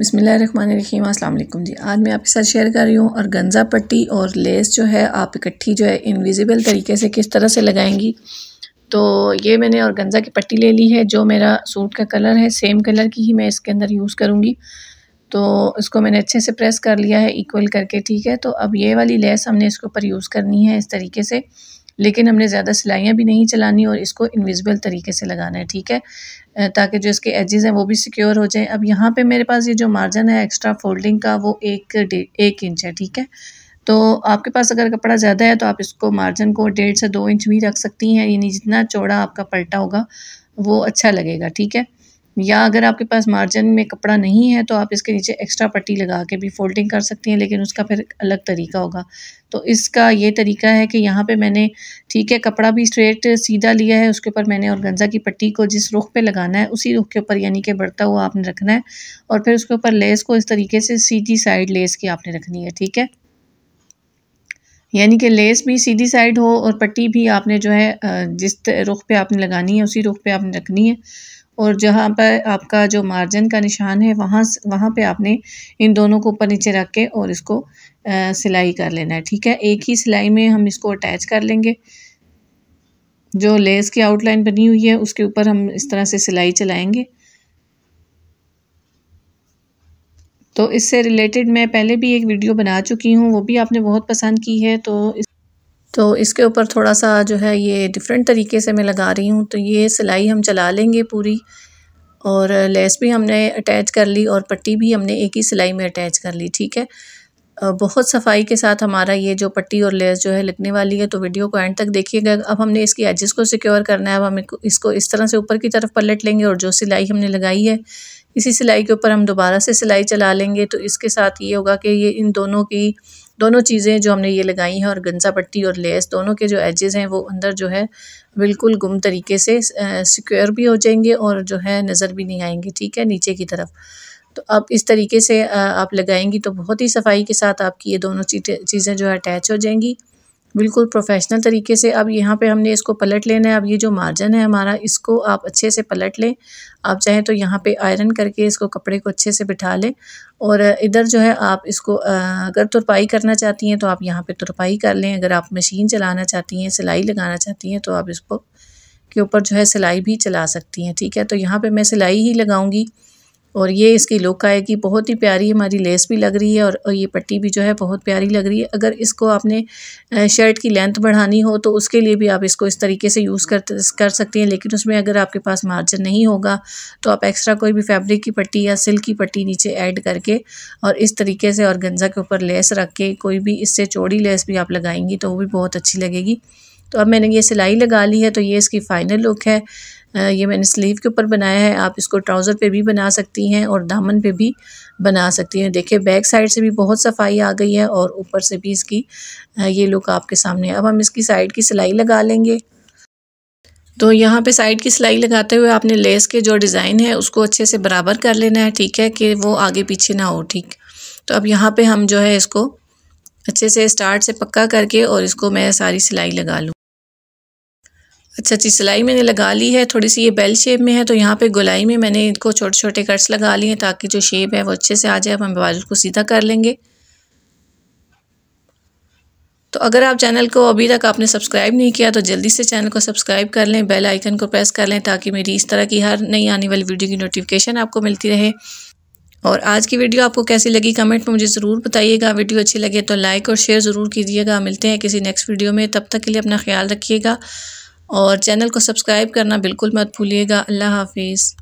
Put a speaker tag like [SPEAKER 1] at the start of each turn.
[SPEAKER 1] बसमिलीम अल्लाम जी आज मैं आपके साथ शेयर कर रही हूँ और गंजा पट्टी और लेस जो है आप इकट्ठी जो है इनविजिबल तरीके से किस तरह से लगाएंगी तो ये मैंने और गंजा की पट्टी ले ली है जो मेरा सूट का कलर है सेम कलर की ही मैं इसके अंदर यूज़ करूँगी तो इसको मैंने अच्छे से प्रेस कर लिया है इक्वल करके ठीक है तो अब ये वाली लेस हमने इसके ऊपर यूज़ करनी है इस तरीके से लेकिन हमने ज़्यादा सिलाइयाँ भी नहीं चलानी और इसको इनविजिबल तरीके से लगाना है ठीक है ताकि जो इसके एजेस हैं वो भी सिक्योर हो जाएं अब यहाँ पे मेरे पास ये जो मार्जिन है एक्स्ट्रा फोल्डिंग का वो एक एक इंच है ठीक है तो आपके पास अगर कपड़ा ज़्यादा है तो आप इसको मार्जिन को डेढ़ से दो इंच भी रख सकती हैं यानी जितना चौड़ा आपका पलटा होगा वो अच्छा लगेगा ठीक है या अगर आपके पास मार्जिन में कपड़ा नहीं है तो आप इसके नीचे एक्स्ट्रा पट्टी लगा के भी फोल्डिंग कर सकती हैं लेकिन उसका फिर अलग तरीका होगा तो इसका ये तरीका है कि यहाँ पे मैंने ठीक है कपड़ा भी स्ट्रेट सीधा लिया है उसके ऊपर मैंने और गंजा की पट्टी को जिस रुख पे लगाना है उसी रुख के ऊपर यानी कि बढ़ता हुआ आपने रखना है और फिर उसके ऊपर लेस को इस तरीके से सीधी साइड लेस की आपने रखनी है ठीक है यानी कि लेस भी सीधी साइड हो और पट्टी भी आपने जो है जिस रुख पे आपने लगानी है उसी रुख पे आपने रखनी है और जहाँ पर आपका जो मार्जिन का निशान है वहाँ वहाँ पे आपने इन दोनों को ऊपर नीचे रख के और इसको आ, सिलाई कर लेना है ठीक है एक ही सिलाई में हम इसको अटैच कर लेंगे जो लेस की आउटलाइन बनी हुई है उसके ऊपर हम इस तरह से सिलाई चलाएंगे तो इससे रिलेटेड मैं पहले भी एक वीडियो बना चुकी हूँ वो भी आपने बहुत पसंद की है तो इस तो इसके ऊपर थोड़ा सा जो है ये डिफरेंट तरीके से मैं लगा रही हूँ तो ये सिलाई हम चला लेंगे पूरी और लेस भी हमने अटैच कर ली और पट्टी भी हमने एक ही सिलाई में अटैच कर ली ठीक है बहुत सफाई के साथ हमारा ये जो पट्टी और लेस जो है लगने वाली है तो वीडियो को एंड तक देखिएगा अब हमने इसकी एजेस को सिक्योर करना है अब हम इसको इस तरह से ऊपर की तरफ पलट लेंगे और जो सिलाई हमने लगाई है इसी सिलाई के ऊपर हम दोबारा से सिलाई चला लेंगे तो इसके साथ ये होगा कि ये इन दोनों की दोनों चीज़ें जो हमने ये लगाई हैं और गंजा पट्टी और लेस दोनों के जो एजेस हैं वो अंदर जो है बिल्कुल गुम तरीके से सिक्योर भी हो जाएंगे और जो है नज़र भी नहीं आएंगे ठीक है नीचे की तरफ तो आप इस तरीके से आप लगाएंगी तो बहुत ही सफाई के साथ आपकी ये दोनों चीज़ें जो है अटैच हो जाएंगी बिल्कुल प्रोफेशनल तरीके से अब यहाँ पे हमने इसको पलट लेना है अब ये जो मार्जन है हमारा इसको आप अच्छे से पलट लें आप चाहें तो यहाँ पे आयरन करके इसको कपड़े को अच्छे से बिठा लें और इधर जो है आप इसको अगर तुरपाई करना चाहती हैं तो आप यहाँ पे तुरपाई कर लें अगर आप मशीन चलाना चाहती हैं सिलाई लगाना चाहती हैं तो आप इसको के ऊपर जो है सिलाई भी चला सकती हैं ठीक है तो यहाँ पर मैं सिलाई ही लगाऊँगी और ये इसकी लुक आएगी बहुत ही प्यारी हमारी लेस भी लग रही है और ये पट्टी भी जो है बहुत प्यारी लग रही है अगर इसको आपने शर्ट की लेंथ बढ़ानी हो तो उसके लिए भी आप इसको इस तरीके से यूज़ कर कर सकती हैं लेकिन उसमें अगर आपके पास मार्जिन नहीं होगा तो आप एक्स्ट्रा कोई भी फैब्रिक की पट्टी या सिल्क की पट्टी नीचे ऐड करके और इस तरीके से और गंजा के ऊपर लेस रख के कोई भी इससे चौड़ी लेस भी आप लगाएंगी तो वो भी बहुत अच्छी लगेगी तो अब मैंने ये सिलाई लगा ली है तो ये इसकी फ़ाइनल लुक है ये मैंने स्लीव के ऊपर बनाया है आप इसको ट्राउज़र पे भी बना सकती हैं और दामन पे भी बना सकती हैं देखिए बैक साइड से भी बहुत सफाई आ गई है और ऊपर से भी इसकी ये लुक आपके सामने है अब हम इसकी साइड की सिलाई लगा लेंगे तो यहाँ पे साइड की सिलाई लगाते हुए आपने लेस के जो डिज़ाइन है उसको अच्छे से बराबर कर लेना है ठीक है कि वो आगे पीछे ना हो ठीक तो अब यहाँ पर हम जो है इसको अच्छे से स्टार्ट से पक्का करके और इसको मैं सारी सिलाई लगा लूँ अच्छा जी सिलाई मैंने लगा ली है थोड़ी सी ये बेल शेप में है तो यहाँ पे गोलाई में मैंने इनको छोटे छोटे कट्स लगा लिए हैं ताकि जो शेप है वो अच्छे से आ जाए अब हम बाजू को सीधा कर लेंगे तो अगर आप चैनल को अभी तक आपने सब्सक्राइब नहीं किया तो जल्दी से चैनल को सब्सक्राइब कर लें बेल आइकन को प्रेस कर लें ताकि मेरी इस तरह की हर नई आने वाली वीडियो की नोटिफिकेशन आपको मिलती रहे और आज की वीडियो आपको कैसी लगी कमेंट में मुझे ज़रूर बताइएगा वीडियो अच्छी लगे तो लाइक और शेयर ज़रूर कीजिएगा मिलते हैं किसी नेक्स्ट वीडियो में तब तक के लिए अपना ख्याल रखिएगा और चैनल को सब्सक्राइब करना बिल्कुल मत भूलिएगा अल्लाह हाफिज़